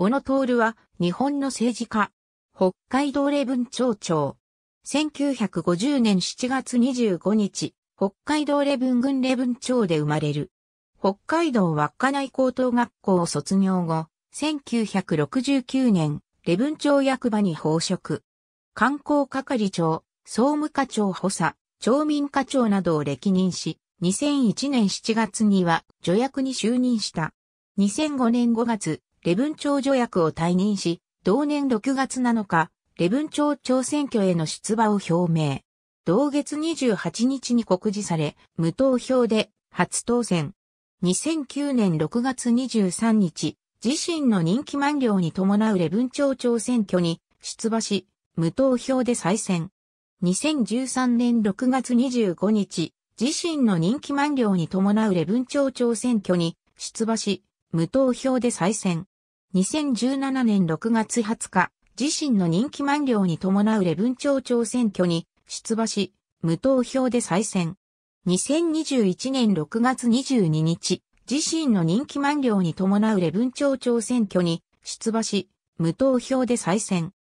小野徹は、日本の政治家。北海道礼文町長。1950年7月25日、北海道礼文郡礼文町で生まれる。北海道稚内高等学校を卒業後、1969年、レブン町役場に報職。観光係長、総務課長補佐、町民課長などを歴任し、2001年7月には助役に就任した。2005年5月、レブン朝助役を退任し、同年6月7日、レブン朝朝選挙への出馬を表明。同月28日に告示され、無投票で初当選。2009年6月23日、自身の任期満了に伴うレブン町長選挙に出馬し、無投票で再選。2013年6月25日、自身の任期満了に伴うレブン町長選挙に出馬し、無投票で再選。2017年6月20日、自身の人気満了に伴う礼文町長選挙に出馬し、無投票で再選。2021年6月22日、自身の人気満了に伴う礼文町長選挙に出馬し、無投票で再選。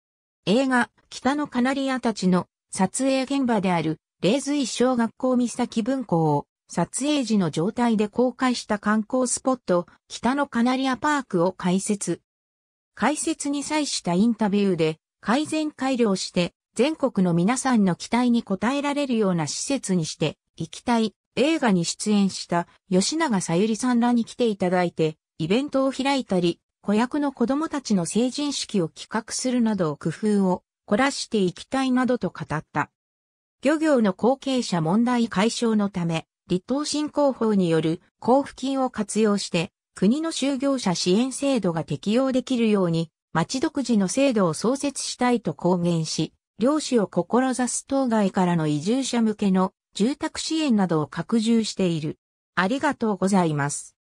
映画、北のカナリアたちの撮影現場である、霊イ小学校三崎文庫を撮影時の状態で公開した観光スポット、北のカナリアパークを開設。開設に際したインタビューで、改善改良して、全国の皆さんの期待に応えられるような施設にして、行きたい、映画に出演した吉永さゆりさんらに来ていただいて、イベントを開いたり、子役の子供たちの成人式を企画するなど工夫を凝らしていきたいなどと語った。漁業の後継者問題解消のため、立東振興法による交付金を活用して、国の就業者支援制度が適用できるように、町独自の制度を創設したいと公言し、漁師を志す当該からの移住者向けの住宅支援などを拡充している。ありがとうございます。